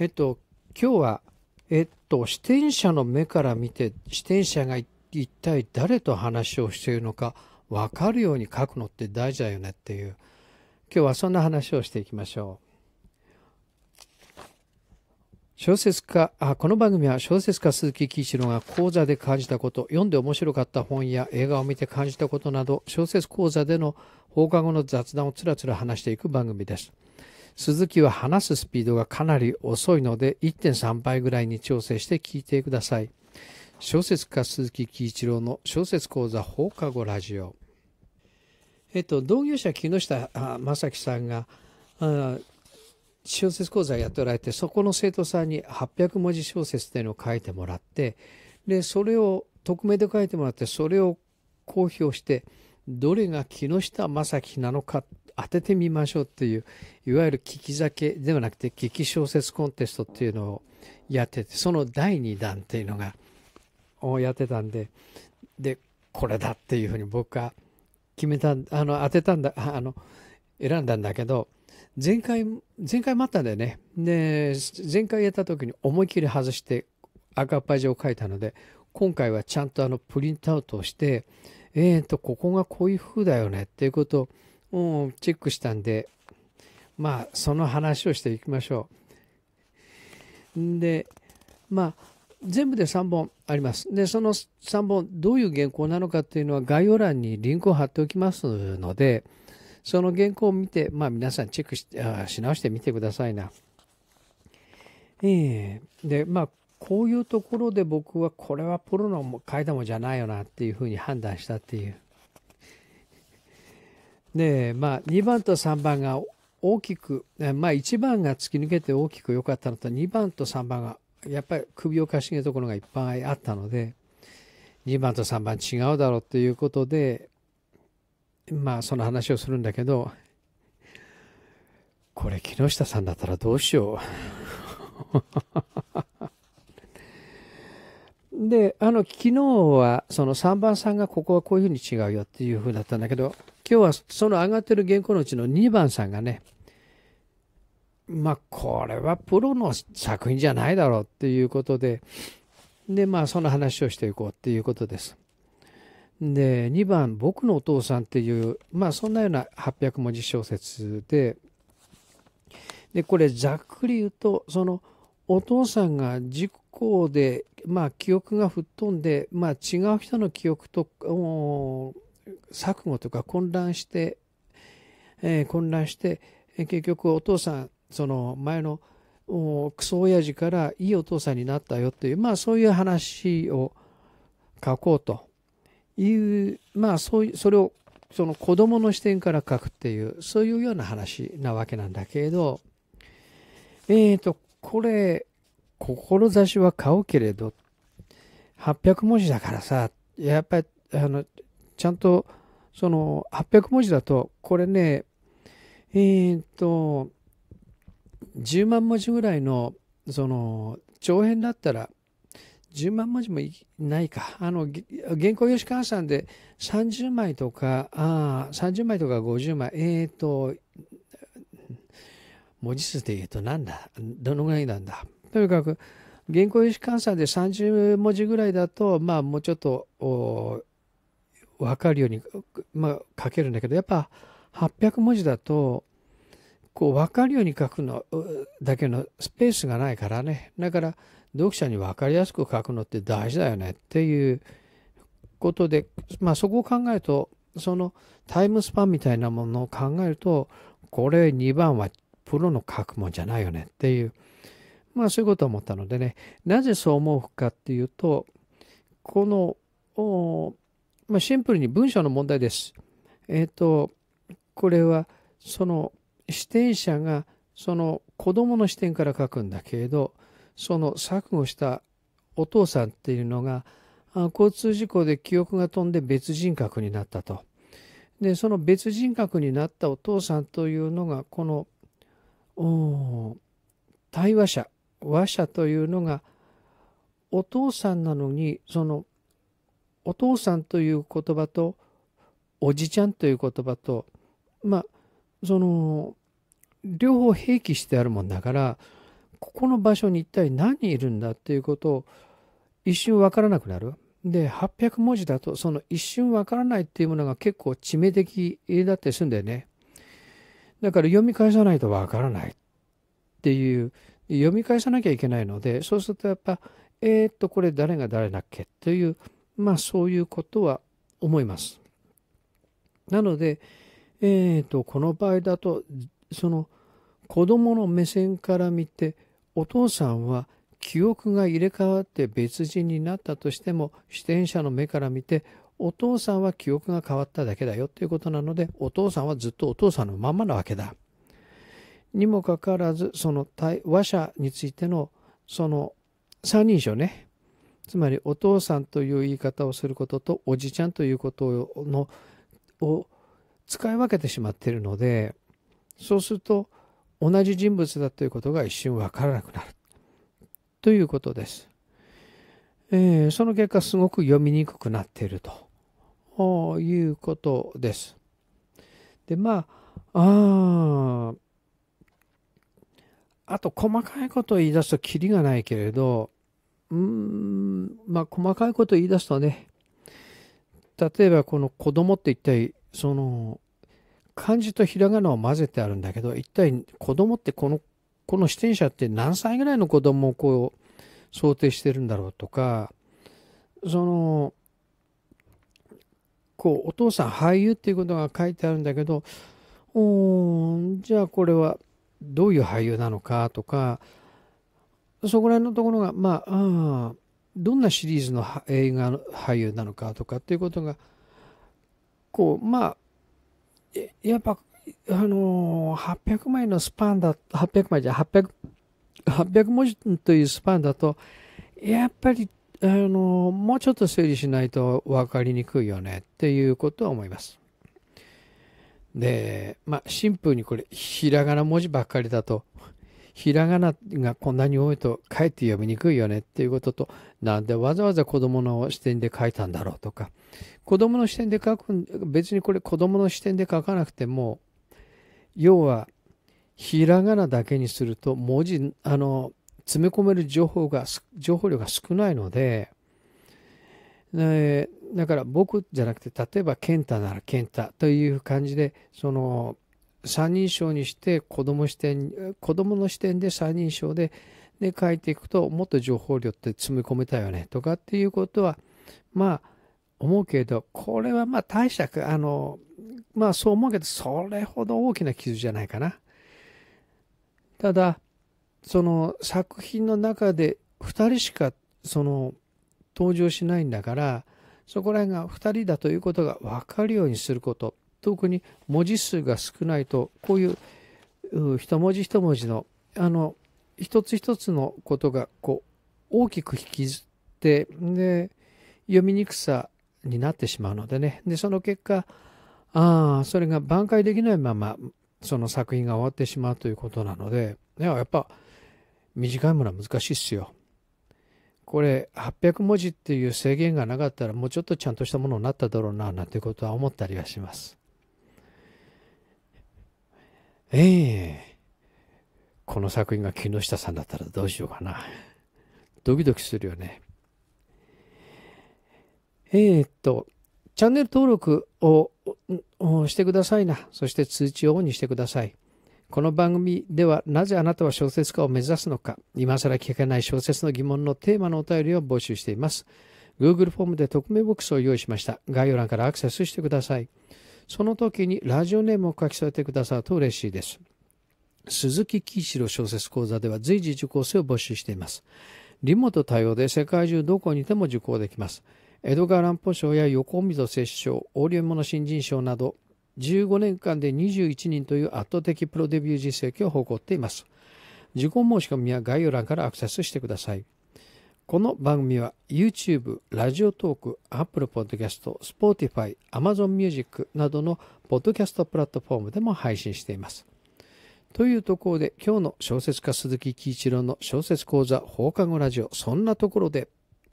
えっと、今日は、えっと、視点者の目から見て、視点者が一体誰と話をしているのか分かるように書くのって大事だよねっていう、今日はそんな話をしていきましょう。小説家あこの番組は小説家鈴木喜一郎が講座で感じたこと読んで面白かった本や映画を見て感じたことなど小説講座での放課後の雑談をつらつら話していく番組です鈴木は話すスピードがかなり遅いので1.3倍ぐらいに調整して聞いてください。小説家鈴木喜一郎の小説講座放課後ラジオ。えっと、同業者木下正樹さんが小説講座やっておられてそこの生徒さんに800文字小説っていうのを書いてもらってでそれを匿名で書いてもらってそれを公表してどれが木下正樹なのか当ててみましょうっていういわゆる聞き酒ではなくて聞き小説コンテストっていうのをやっててその第2弾っていうのがをやってたんででこれだっていうふうに僕は決めたあの当てたんだあの選んだんだけど前回前回待ったんだよねで前回やった時に思いっきり外して赤パージを書いたので今回はちゃんとあのプリントアウトをしてえっ、ー、と、ここがこういう風だよねっていうことをチェックしたんで、まあ、その話をしていきましょう。で、まあ、全部で3本あります。で、その3本、どういう原稿なのかっていうのは概要欄にリンクを貼っておきますので、その原稿を見て、まあ皆さんチェックしし直してみてくださいな。えー、で、まあこういうところで僕はこれはプロのい段もじゃないよなっていうふうに判断したっていう。でまあ2番と3番が大きくまあ1番が突き抜けて大きく良かったのと2番と3番がやっぱり首をかしげるところがいっぱいあったので2番と3番違うだろうということでまあその話をするんだけどこれ木下さんだったらどうしようで、あの、昨日は、その3番さんがここはこういうふうに違うよっていうふうだったんだけど、今日はその上がってる原稿のうちの2番さんがね、まあ、これはプロの作品じゃないだろうっていうことで、で、まあ、その話をしていこうっていうことです。で、2番、僕のお父さんっていう、まあ、そんなような800文字小説で、で、これざっくり言うと、その、お父さんが事故降で、まあ、記憶が吹っ飛んで、まあ、違う人の記憶と錯誤とか混乱して、えー、混乱して結局お父さんその前のクソ親父からいいお父さんになったよという、まあ、そういう話を書こうという、まあ、そうそれをその子供の視点から書くっていうそういうような話なわけなんだけれどえっ、ー、とこれ志は買うけれど、800文字だからさ、やっぱり、あの、ちゃんと、その、800文字だと、これね、えー、っと、10万文字ぐらいの、その、長編だったら、10万文字もないか。あの、原稿用紙換算で30枚とか、あ、30枚とか50枚、えー、っと、文字数で言うとなんだどのぐらいなんだとにかく原稿用紙換算で30文字ぐらいだと、まあ、もうちょっと分かるように、まあ、書けるんだけどやっぱ800文字だとこう分かるように書くのだけのスペースがないからねだから読者に分かりやすく書くのって大事だよねっていうことで、まあ、そこを考えるとそのタイムスパンみたいなものを考えるとこれ2番はプロの書くもんじゃないよねっていう。まあそういうことを思ったのでね、なぜそう思うかっていうと、この、まあ、シンプルに文章の問題です。えっ、ー、と、これは、その、視点者が、その子供の視点から書くんだけれど、その錯誤したお父さんっていうのが、交通事故で記憶が飛んで別人格になったと。で、その別人格になったお父さんというのが、この、対話者和者というのがお父さんなのにそのお父さんという言葉とおじちゃんという言葉とまあその両方併記してあるもんだからここの場所に一体何人いるんだっていうことを一瞬分からなくなる。で800文字だとその一瞬分からないっていうものが結構致命的だってすんだよね。だから読み返さないと分からないっていう読み返さなきゃいけないのでそうするとやっぱえー、っとこれ誰が誰だっけというまあそういうことは思います。なので、えー、っとこの場合だとその子供の目線から見てお父さんは記憶が入れ替わって別人になったとしても視点者の目から見てお父さんは記憶が変わっただけだよということなのでお父さんはずっとお父さんのままなわけだにもかかわらず、その和者についてのその三人称ね、つまりお父さんという言い方をすることとおじちゃんということのを使い分けてしまっているので、そうすると同じ人物だということが一瞬わからなくなるということです。えー、その結果すごく読みにくくなっているということです。でまああああと細かいことを言い出すとキリがないけれどうーんまあ細かいことを言い出すとね例えばこの子供って一体その漢字とひらがなを混ぜてあるんだけど一体子供ってこのこの視点者って何歳ぐらいの子供をこう想定してるんだろうとかそのこうお父さん俳優っていうことが書いてあるんだけどうん、じゃあこれはどういう俳優なのかとかそこら辺のところがまあ、うん、どんなシリーズの映画の俳優なのかとかっていうことがこうまあやっぱあの800枚のスパンだ800枚じゃ800 800文字というスパンだとやっぱりあのもうちょっと整理しないと分かりにくいよねっていうことは思います。で、まあ、シンプルにこれ、ひらがな文字ばっかりだと、ひらがながこんなに多いと、かえって読みにくいよねっていうことと、なんでわざわざ子供の視点で書いたんだろうとか、子供の視点で書く、別にこれ子供の視点で書かなくても、要は、ひらがなだけにすると、文字、あの、詰め込める情報が、情報量が少ないので、えー、だから僕じゃなくて例えば健太なら健太という感じでその三人称にして子供視点子供の視点で三人称でで書いていくともっと情報量って詰め込めたよねとかっていうことはまあ思うけどこれはまあ大したあのまあそう思うけどそれほど大きな傷じゃないかなただその作品の中で2人しかその登場しないんだからそこら辺が2人だということが分かるようにすること特に文字数が少ないとこういう一文字一文字のあの一つ一つのことがこう大きく引きずってで読みにくさになってしまうのでねでその結果ああそれが挽回できないままその作品が終わってしまうということなのでやっぱ短いものは難しいっすよ。これ800文字っていう制限がなかったらもうちょっとちゃんとしたものになっただろうななんてことは思ったりはします。ええー、この作品が木下さんだったらどうしようかな。ドキドキするよね。えー、っと、チャンネル登録をしてくださいな。そして通知をオンにしてください。この番組ではなぜあなたは小説家を目指すのか、今更聞けない小説の疑問のテーマのお便りを募集しています。Google フォームで匿名ボックスを用意しました。概要欄からアクセスしてください。その時にラジオネームを書き添えてくださると嬉しいです。鈴木喜一郎小説講座では随時受講生を募集しています。リモート対応で世界中どこにいても受講できます。江戸川乱歩賞や横溝摂賞、横領物新人賞など、15年間で21人という圧倒的プロデビュー実績を誇っています。受講申し込みは概要欄からアクセスしてください。この番組は YouTube、ラジオトーク、Apple Podcast、Spotify、Amazon Music などのポッドキャストプラットフォームでも配信しています。というところで今日の小説家鈴木喜一郎の小説講座放課後ラジオそんなところで